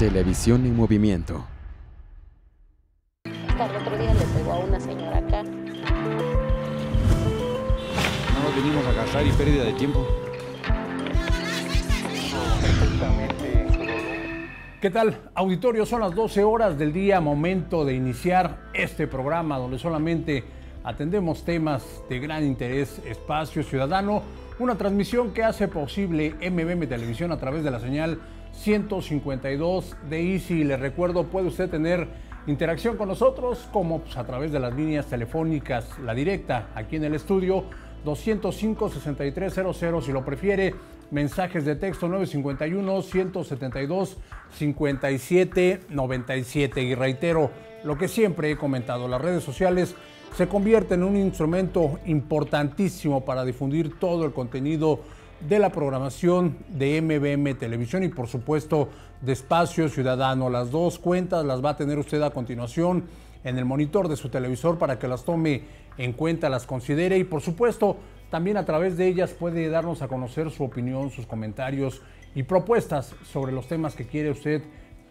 Televisión en movimiento. otro le pegó a una señora acá. No nos venimos a gastar y pérdida de tiempo. ¿Qué tal? Auditorio, son las 12 horas del día, momento de iniciar este programa donde solamente atendemos temas de gran interés, espacio ciudadano, una transmisión que hace posible MBM Televisión a través de la señal 152 de Easy. le recuerdo, puede usted tener interacción con nosotros como pues, a través de las líneas telefónicas, la directa aquí en el estudio 205-6300 si lo prefiere, mensajes de texto 951-172-5797 y reitero lo que siempre he comentado, las redes sociales se convierten en un instrumento importantísimo para difundir todo el contenido de la programación de MBM Televisión y por supuesto de Espacio Ciudadano. Las dos cuentas las va a tener usted a continuación en el monitor de su televisor para que las tome en cuenta, las considere y por supuesto también a través de ellas puede darnos a conocer su opinión, sus comentarios y propuestas sobre los temas que quiere usted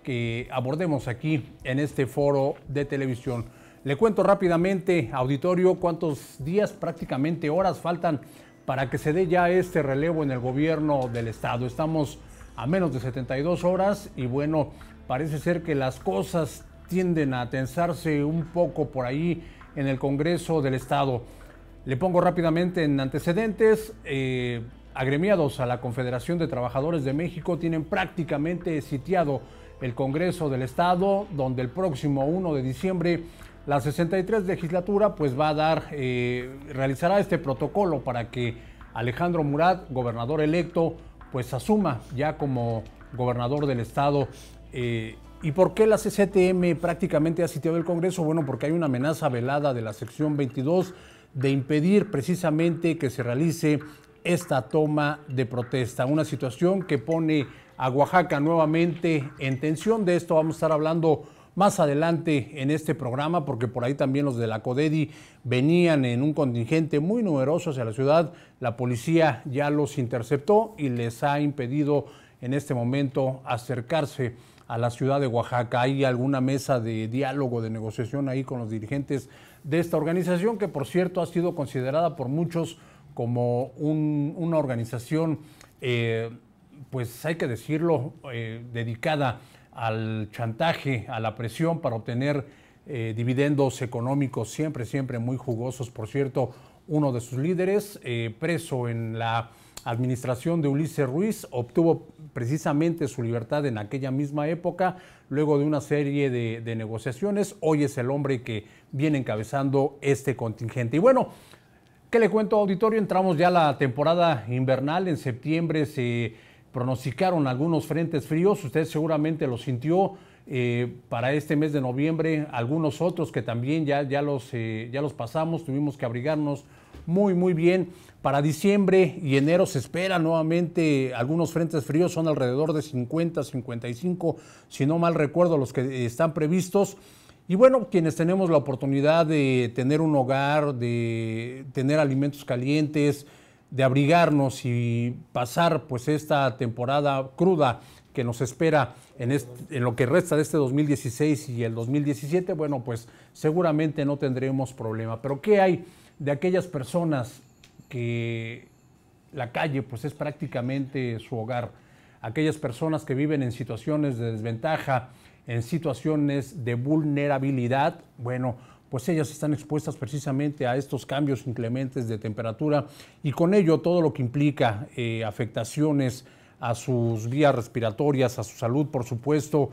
que abordemos aquí en este foro de televisión. Le cuento rápidamente, auditorio, cuántos días, prácticamente horas faltan para que se dé ya este relevo en el gobierno del Estado. Estamos a menos de 72 horas y bueno, parece ser que las cosas tienden a tensarse un poco por ahí en el Congreso del Estado. Le pongo rápidamente en antecedentes. Eh, agremiados a la Confederación de Trabajadores de México tienen prácticamente sitiado el Congreso del Estado, donde el próximo 1 de diciembre la 63 legislatura pues va a dar, eh, realizará este protocolo para que Alejandro Murat, gobernador electo, pues asuma ya como gobernador del estado. Eh, ¿Y por qué la CCTM prácticamente ha sitiado el Congreso? Bueno, porque hay una amenaza velada de la sección 22 de impedir precisamente que se realice esta toma de protesta, una situación que pone a Oaxaca nuevamente en tensión. De esto vamos a estar hablando más adelante en este programa, porque por ahí también los de la CODEDI venían en un contingente muy numeroso hacia la ciudad. La policía ya los interceptó y les ha impedido en este momento acercarse a la ciudad de Oaxaca. Hay alguna mesa de diálogo, de negociación ahí con los dirigentes de esta organización, que por cierto ha sido considerada por muchos como una organización, eh, pues hay que decirlo, eh, dedicada al chantaje, a la presión para obtener eh, dividendos económicos siempre, siempre muy jugosos. Por cierto, uno de sus líderes, eh, preso en la administración de Ulises Ruiz, obtuvo precisamente su libertad en aquella misma época, luego de una serie de, de, negociaciones. Hoy es el hombre que viene encabezando este contingente. Y bueno, ¿qué le cuento, auditorio? Entramos ya a la temporada invernal. En septiembre se pronosticaron algunos frentes fríos, usted seguramente lo sintió eh, para este mes de noviembre, algunos otros que también ya, ya, los, eh, ya los pasamos, tuvimos que abrigarnos muy, muy bien. Para diciembre y enero se espera nuevamente algunos frentes fríos, son alrededor de 50, 55, si no mal recuerdo, los que eh, están previstos. Y bueno, quienes tenemos la oportunidad de tener un hogar, de tener alimentos calientes, de abrigarnos y pasar pues esta temporada cruda que nos espera en, en, lo que resta de este 2016 y el 2017, bueno, pues seguramente no tendremos problema. Pero ¿qué hay de aquellas personas que la calle pues es prácticamente su hogar? Aquellas personas que viven en situaciones de desventaja, en situaciones de vulnerabilidad, bueno, pues ellas están expuestas precisamente a estos cambios inclementes de temperatura y con ello todo lo que implica eh, afectaciones a sus vías respiratorias, a su salud, por supuesto.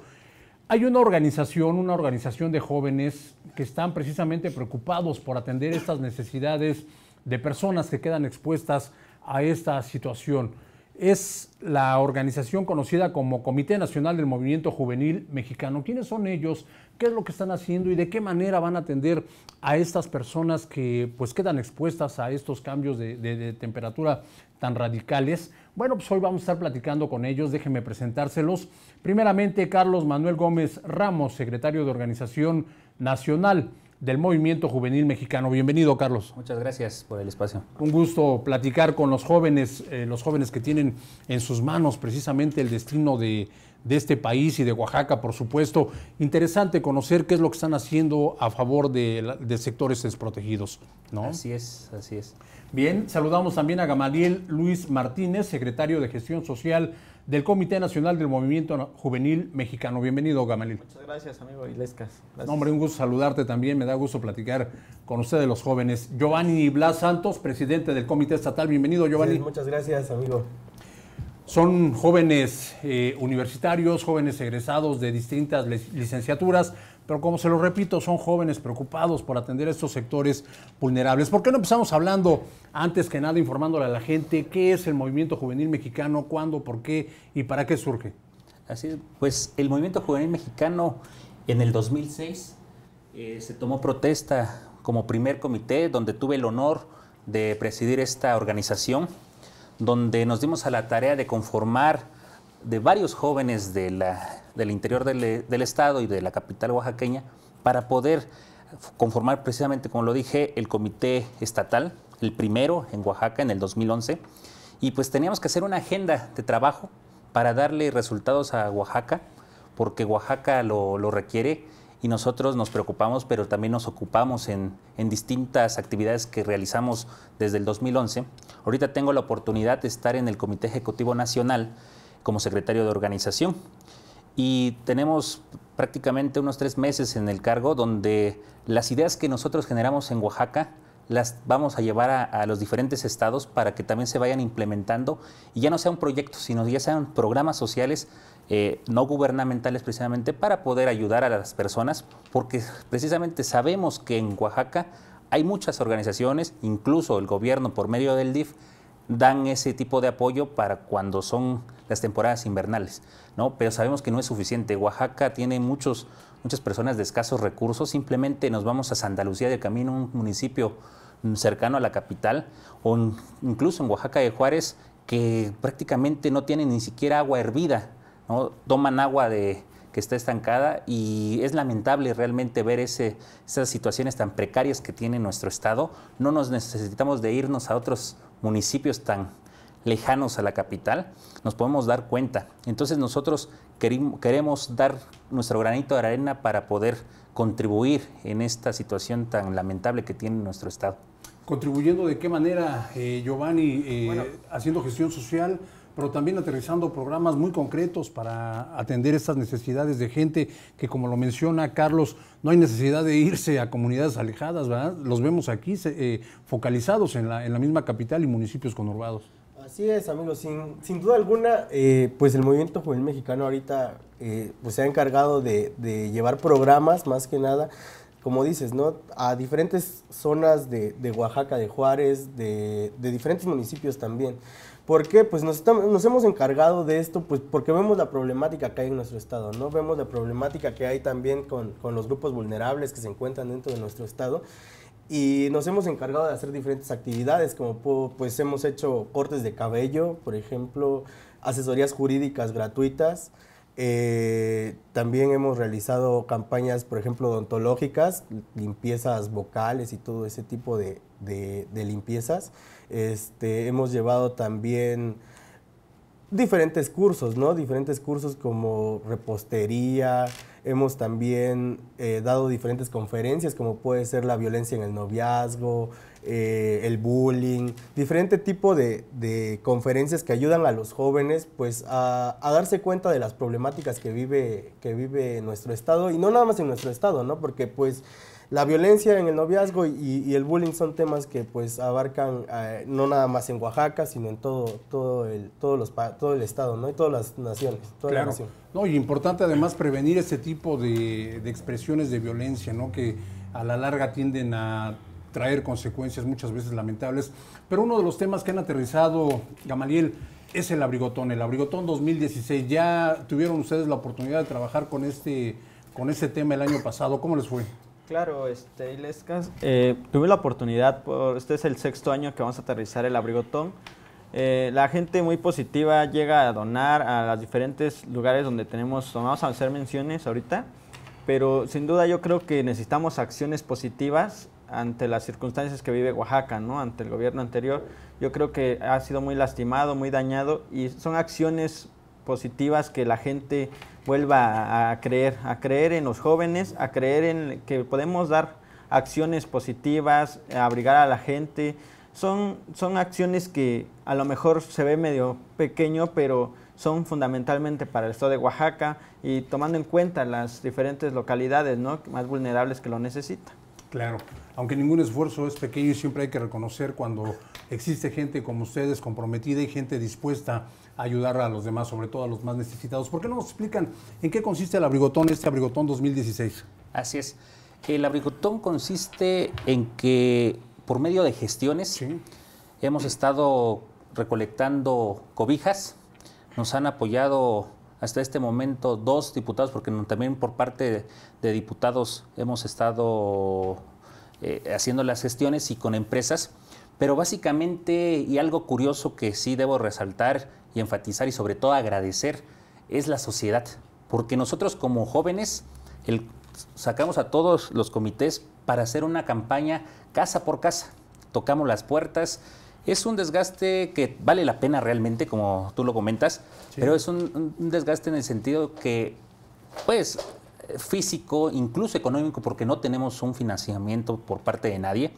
Hay una organización, una organización de jóvenes que están precisamente preocupados por atender estas necesidades de personas que quedan expuestas a esta situación es la organización conocida como Comité Nacional del Movimiento Juvenil Mexicano. ¿Quiénes son ellos? ¿Qué es lo que están haciendo y de qué manera van a atender a estas personas que pues quedan expuestas a estos cambios de, de temperatura tan radicales? Bueno, pues hoy vamos a estar platicando con ellos, déjenme presentárselos. Primeramente, Carlos Manuel Gómez Ramos, secretario de Organización Nacional del movimiento juvenil mexicano. Bienvenido, Carlos. Muchas gracias por el espacio. Un gusto platicar con los jóvenes, eh, los jóvenes que tienen en sus manos precisamente el destino de, este país y de Oaxaca, por supuesto. Interesante conocer qué es lo que están haciendo a favor de, sectores desprotegidos. ¿no? Así es, así es. Bien, saludamos también a Gamaliel Luis Martínez, secretario de Gestión Social del Comité Nacional del Movimiento Juvenil Mexicano. Bienvenido, Gamaliel. Muchas gracias, amigo Ilescas. hombre, un gusto saludarte también. Me da gusto platicar con ustedes, los jóvenes. Giovanni Blas Santos, presidente del Comité Estatal. Bienvenido, Giovanni. muchas gracias, amigo. Son jóvenes eh, universitarios, jóvenes egresados de distintas licenciaturas, pero como se lo repito, son jóvenes preocupados por atender a estos sectores vulnerables. ¿Por qué no empezamos hablando, antes que nada, informándole a la gente qué es el movimiento juvenil mexicano, cuándo, por qué y para qué surge? Así es, pues el movimiento juvenil mexicano en el 2006 eh, se tomó protesta como primer comité, donde tuve el honor de presidir esta organización, donde nos dimos a la tarea de conformar de varios jóvenes de la del interior eh, del, Estado y de la capital oaxaqueña para poder conformar precisamente, como lo dije, el comité estatal, el primero en Oaxaca en el 2011. Y pues teníamos que hacer una agenda de trabajo para darle resultados a Oaxaca, porque Oaxaca lo, requiere y nosotros nos preocupamos, pero también nos ocupamos en, en, distintas actividades que realizamos desde el 2011. Ahorita tengo la oportunidad de estar en el Comité Ejecutivo Nacional como secretario de organización y tenemos prácticamente unos tres meses en el cargo donde las ideas que nosotros generamos en Oaxaca las vamos a llevar a, los diferentes estados para que también se vayan implementando y ya no sea un proyecto, sino ya sean programas sociales eh, no gubernamentales precisamente para poder ayudar a las personas, porque precisamente sabemos que en Oaxaca hay muchas organizaciones, incluso el gobierno por medio del DIF, dan ese tipo de apoyo para cuando son las temporadas invernales, ¿no? Pero sabemos que no es suficiente. Oaxaca tiene muchos, muchas personas de escasos recursos, simplemente nos vamos a Santa Lucía del Camino, un municipio cercano a la capital, o incluso en Oaxaca de Juárez, que prácticamente no tienen ni siquiera agua hervida, ¿no? Toman agua de, que está estancada y es lamentable realmente ver esas situaciones tan precarias que tiene nuestro Estado. No nos necesitamos de irnos a otros municipios tan lejanos a la capital, nos podemos dar cuenta. Entonces nosotros queremos dar nuestro granito de arena para poder contribuir en esta situación tan lamentable que tiene nuestro Estado. ¿Contribuyendo de qué manera, eh, Giovanni, eh, haciendo gestión social? pero también aterrizando programas muy concretos para atender estas necesidades de gente que, como lo menciona Carlos, no hay necesidad de irse a comunidades alejadas, ¿verdad? Los vemos aquí eh, focalizados en la, en la misma capital y municipios conurbados. Así es, amigos. Sin, duda alguna, eh, pues el movimiento juvenil mexicano ahorita eh, pues se ha encargado de, de, llevar programas, más que nada, como dices, ¿no? A diferentes zonas de, de Oaxaca, de Juárez, de, de, diferentes municipios también. ¿Por qué? Pues nos, nos hemos encargado de esto pues porque vemos la problemática que hay en nuestro estado, ¿no? Vemos la problemática que hay también con, con los grupos vulnerables que se encuentran dentro de nuestro estado y nos hemos encargado de hacer diferentes actividades, como pues hemos hecho cortes de cabello, por ejemplo, asesorías jurídicas gratuitas, eh, también hemos realizado campañas, por ejemplo, odontológicas, limpiezas vocales y todo ese tipo de, limpiezas. Este, hemos llevado también diferentes cursos, ¿no? Diferentes cursos como repostería, hemos también eh, dado diferentes conferencias como puede ser la violencia en el noviazgo, eh, el bullying, diferente tipo de, conferencias que ayudan a los jóvenes pues a, darse cuenta de las problemáticas que vive, que vive nuestro estado y no nada más en nuestro estado, ¿no? Porque pues la violencia en el noviazgo y, el bullying son temas que pues abarcan eh, no nada más en Oaxaca, sino en todo, todo, el, los, todo el estado, ¿no? Y todas las naciones, claro. y importante además prevenir ese tipo de, de expresiones de violencia, ¿no? Que a la larga tienden a traer consecuencias muchas veces lamentables. Pero uno de los temas que han aterrizado, Gamaliel, es el abrigotón, el abrigotón 2016. Ya tuvieron ustedes la oportunidad de trabajar con este, con este tema el año pasado. ¿Cómo les fue? Claro, este, Ilescas, eh, tuve la oportunidad, este es el sexto año que vamos a aterrizar el abrigotón. Eh, la gente muy positiva llega a donar a los diferentes lugares donde tenemos, vamos a hacer menciones ahorita, pero sin duda yo creo que necesitamos acciones positivas ante las circunstancias que vive Oaxaca, ¿no? ante el gobierno anterior. Yo creo que ha sido muy lastimado, muy dañado y son acciones positivas que la gente vuelva a, creer, a creer en los jóvenes, a creer en que podemos dar acciones positivas, abrigar a la gente. Son, son acciones que a lo mejor se ve medio pequeño, pero son fundamentalmente para el estado de Oaxaca y tomando en cuenta las diferentes localidades ¿no? más vulnerables que lo necesitan. Claro, aunque ningún esfuerzo es pequeño, y siempre hay que reconocer cuando existe gente como ustedes comprometida y gente dispuesta a ayudar a los demás, sobre todo a los más necesitados. ¿Por qué no nos explican en qué consiste el abrigotón, este abrigotón 2016? Así es. El abrigotón consiste en que por medio de gestiones hemos estado recolectando cobijas, nos han apoyado hasta este momento dos diputados, porque también por parte de diputados hemos estado eh, haciendo las gestiones y con empresas, pero básicamente, y algo curioso que sí debo resaltar y enfatizar y sobre todo agradecer, es la sociedad, porque nosotros como jóvenes sacamos a todos los comités para hacer una campaña casa por casa, tocamos las puertas, es un desgaste que vale la pena realmente, como tú lo comentas, pero es un, un, desgaste en el sentido que, pues, físico, incluso económico, porque no tenemos un financiamiento por parte de nadie.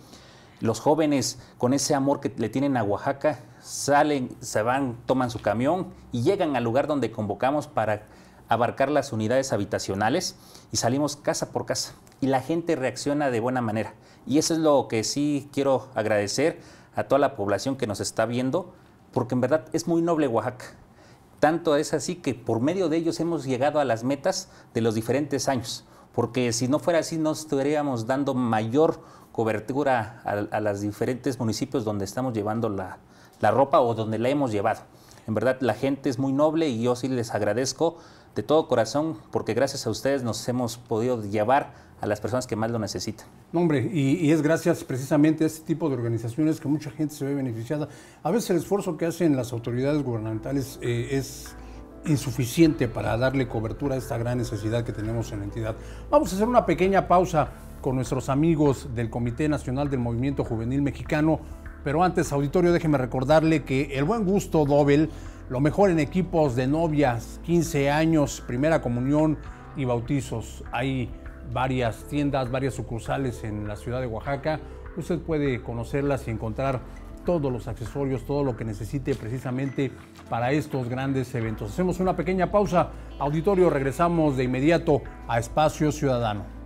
Los jóvenes, con ese amor que le tienen a Oaxaca, salen, se van, toman su camión y llegan al lugar donde convocamos para abarcar las unidades habitacionales y salimos casa por casa. Y la gente reacciona de buena manera. Y eso es lo que sí quiero agradecer a toda la población que nos está viendo, porque en verdad es muy noble Oaxaca. Tanto es así que por medio de ellos hemos llegado a las metas de los diferentes años, porque si no fuera así no estaríamos dando mayor cobertura a, los diferentes municipios donde estamos llevando la, la ropa o donde la hemos llevado. En verdad la gente es muy noble y yo sí les agradezco de todo corazón porque gracias a ustedes nos hemos podido llevar a las personas que más lo necesitan. No, hombre, y, es gracias precisamente a este tipo de organizaciones que mucha gente se ve beneficiada. A veces el esfuerzo que hacen las autoridades gubernamentales eh, es insuficiente para darle cobertura a esta gran necesidad que tenemos en la entidad. Vamos a hacer una pequeña pausa con nuestros amigos del Comité Nacional del Movimiento Juvenil Mexicano, pero antes, auditorio, déjeme recordarle que el buen gusto doble lo mejor en equipos de novias, 15 años, primera comunión y bautizos, ahí varias tiendas, varias sucursales en la ciudad de Oaxaca. Usted puede conocerlas y encontrar todos los accesorios, todo lo que necesite precisamente para estos grandes eventos. Hacemos una pequeña pausa. Auditorio, regresamos de inmediato a Espacio Ciudadano.